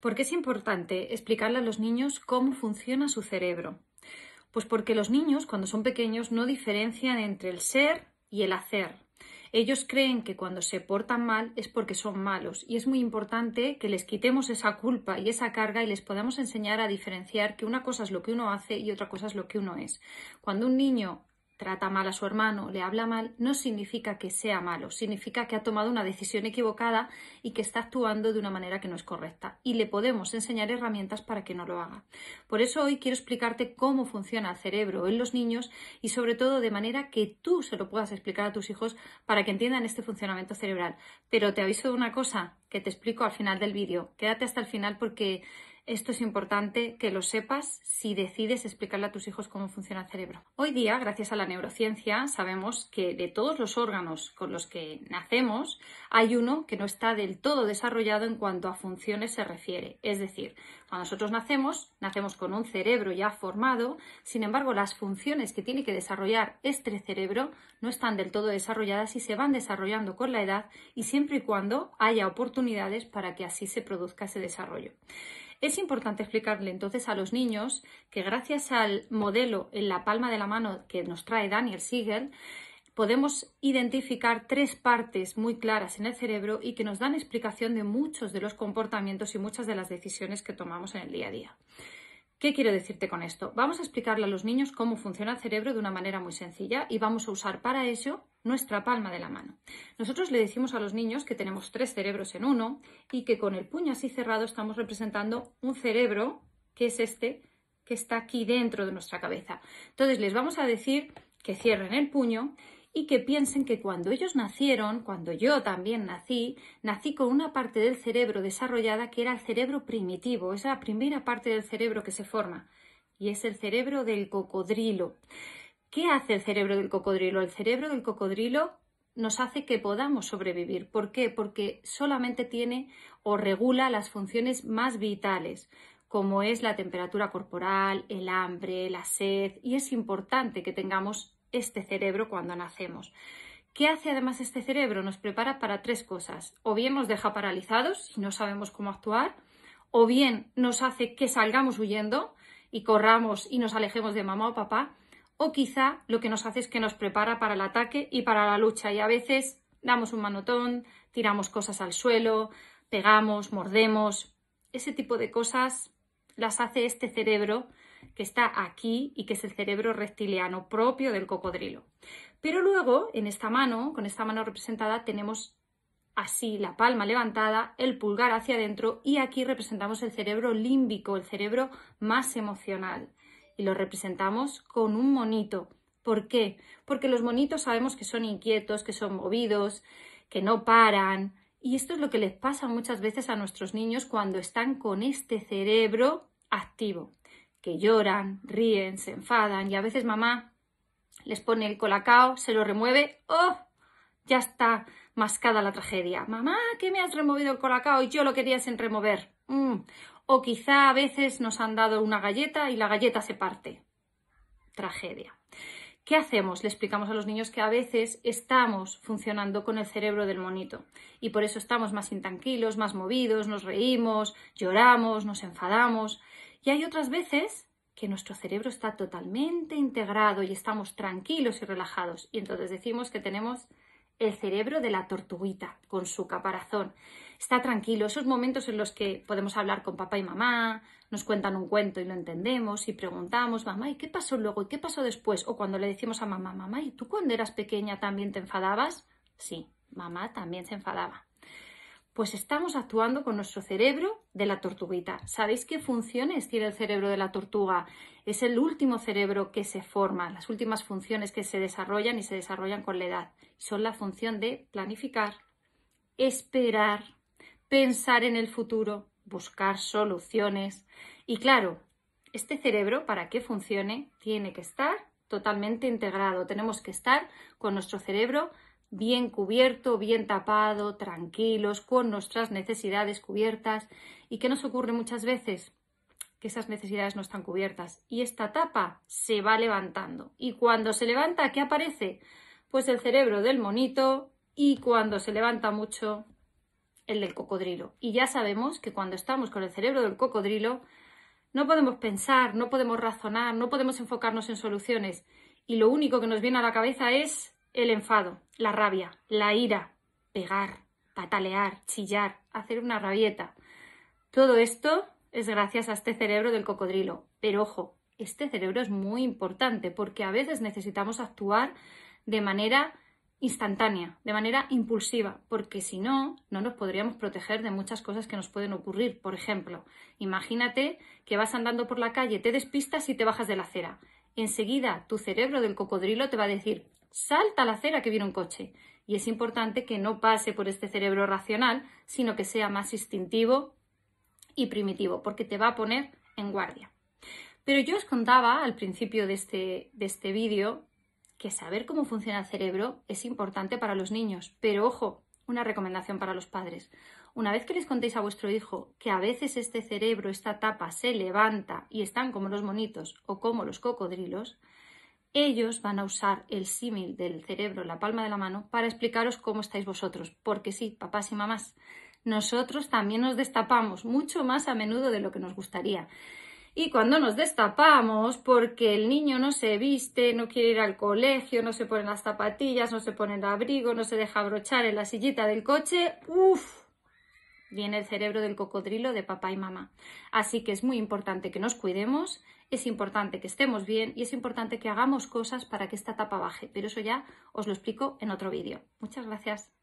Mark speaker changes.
Speaker 1: ¿Por qué es importante explicarle a los niños cómo funciona su cerebro? Pues porque los niños, cuando son pequeños, no diferencian entre el ser y el hacer. Ellos creen que cuando se portan mal es porque son malos y es muy importante que les quitemos esa culpa y esa carga y les podamos enseñar a diferenciar que una cosa es lo que uno hace y otra cosa es lo que uno es. Cuando un niño trata mal a su hermano, le habla mal, no significa que sea malo, significa que ha tomado una decisión equivocada y que está actuando de una manera que no es correcta. Y le podemos enseñar herramientas para que no lo haga. Por eso hoy quiero explicarte cómo funciona el cerebro en los niños y sobre todo de manera que tú se lo puedas explicar a tus hijos para que entiendan este funcionamiento cerebral. Pero te aviso de una cosa que te explico al final del vídeo. Quédate hasta el final porque esto es importante que lo sepas si decides explicarle a tus hijos cómo funciona el cerebro. Hoy día, gracias a la neurociencia, sabemos que de todos los órganos con los que nacemos, hay uno que no está del todo desarrollado en cuanto a funciones se refiere. Es decir, cuando nosotros nacemos, nacemos con un cerebro ya formado, sin embargo, las funciones que tiene que desarrollar este cerebro no están del todo desarrolladas y se van desarrollando con la edad y siempre y cuando haya oportunidades para que así se produzca ese desarrollo. Es importante explicarle entonces a los niños que gracias al modelo en la palma de la mano que nos trae Daniel Siegel, podemos identificar tres partes muy claras en el cerebro y que nos dan explicación de muchos de los comportamientos y muchas de las decisiones que tomamos en el día a día. ¿Qué quiero decirte con esto? Vamos a explicarle a los niños cómo funciona el cerebro de una manera muy sencilla y vamos a usar para ello nuestra palma de la mano. Nosotros le decimos a los niños que tenemos tres cerebros en uno y que con el puño así cerrado estamos representando un cerebro, que es este, que está aquí dentro de nuestra cabeza. Entonces les vamos a decir que cierren el puño y que piensen que cuando ellos nacieron, cuando yo también nací, nací con una parte del cerebro desarrollada que era el cerebro primitivo, es la primera parte del cerebro que se forma, y es el cerebro del cocodrilo. ¿Qué hace el cerebro del cocodrilo? El cerebro del cocodrilo nos hace que podamos sobrevivir. ¿Por qué? Porque solamente tiene o regula las funciones más vitales como es la temperatura corporal, el hambre, la sed, y es importante que tengamos este cerebro cuando nacemos. ¿Qué hace además este cerebro? Nos prepara para tres cosas. O bien nos deja paralizados y no sabemos cómo actuar, o bien nos hace que salgamos huyendo y corramos y nos alejemos de mamá o papá, o quizá lo que nos hace es que nos prepara para el ataque y para la lucha y a veces damos un manotón, tiramos cosas al suelo, pegamos, mordemos. Ese tipo de cosas las hace este cerebro que está aquí y que es el cerebro reptiliano propio del cocodrilo. Pero luego, en esta mano, con esta mano representada, tenemos así la palma levantada, el pulgar hacia adentro y aquí representamos el cerebro límbico, el cerebro más emocional. Y lo representamos con un monito. ¿Por qué? Porque los monitos sabemos que son inquietos, que son movidos, que no paran. Y esto es lo que les pasa muchas veces a nuestros niños cuando están con este cerebro activo que lloran, ríen, se enfadan y a veces mamá les pone el colacao, se lo remueve, ¡oh! Ya está mascada la tragedia. Mamá, ¿qué me has removido el colacao? y Yo lo quería sin remover. Mm. O quizá a veces nos han dado una galleta y la galleta se parte. Tragedia. ¿Qué hacemos? Le explicamos a los niños que a veces estamos funcionando con el cerebro del monito y por eso estamos más intranquilos, más movidos, nos reímos, lloramos, nos enfadamos. Y hay otras veces que nuestro cerebro está totalmente integrado y estamos tranquilos y relajados. Y entonces decimos que tenemos el cerebro de la tortuguita con su caparazón está tranquilo. Esos momentos en los que podemos hablar con papá y mamá, nos cuentan un cuento y lo entendemos y preguntamos, mamá, ¿y qué pasó luego? ¿Y qué pasó después? O cuando le decimos a mamá, mamá, ¿y tú cuando eras pequeña también te enfadabas? Sí, mamá también se enfadaba. Pues estamos actuando con nuestro cerebro de la tortuguita. ¿Sabéis qué funciones tiene el cerebro de la tortuga? Es el último cerebro que se forma, las últimas funciones que se desarrollan y se desarrollan con la edad. Son la función de planificar, esperar, pensar en el futuro, buscar soluciones. Y claro, este cerebro, para que funcione, tiene que estar totalmente integrado. Tenemos que estar con nuestro cerebro bien cubierto, bien tapado, tranquilos, con nuestras necesidades cubiertas. ¿Y qué nos ocurre muchas veces? Que esas necesidades no están cubiertas y esta tapa se va levantando. Y cuando se levanta, ¿qué aparece? Pues el cerebro del monito y cuando se levanta mucho, el del cocodrilo. Y ya sabemos que cuando estamos con el cerebro del cocodrilo, no podemos pensar, no podemos razonar, no podemos enfocarnos en soluciones. Y lo único que nos viene a la cabeza es el enfado, la rabia, la ira, pegar, patalear, chillar, hacer una rabieta. Todo esto es gracias a este cerebro del cocodrilo. Pero ojo, este cerebro es muy importante porque a veces necesitamos actuar de manera instantánea, de manera impulsiva, porque si no, no nos podríamos proteger de muchas cosas que nos pueden ocurrir. Por ejemplo, imagínate que vas andando por la calle, te despistas y te bajas de la acera. Enseguida tu cerebro del cocodrilo te va a decir, salta la acera que viene un coche. Y es importante que no pase por este cerebro racional, sino que sea más instintivo y primitivo, porque te va a poner en guardia. Pero yo os contaba al principio de este, de este vídeo que saber cómo funciona el cerebro es importante para los niños, pero ojo, una recomendación para los padres. Una vez que les contéis a vuestro hijo que a veces este cerebro, esta tapa, se levanta y están como los monitos o como los cocodrilos, ellos van a usar el símil del cerebro, la palma de la mano, para explicaros cómo estáis vosotros. Porque sí, papás y mamás, nosotros también nos destapamos mucho más a menudo de lo que nos gustaría. Y cuando nos destapamos, porque el niño no se viste, no quiere ir al colegio, no se pone las zapatillas, no se pone el abrigo, no se deja abrochar en la sillita del coche, uff, viene el cerebro del cocodrilo de papá y mamá. Así que es muy importante que nos cuidemos, es importante que estemos bien y es importante que hagamos cosas para que esta tapa baje. Pero eso ya os lo explico en otro vídeo. Muchas gracias.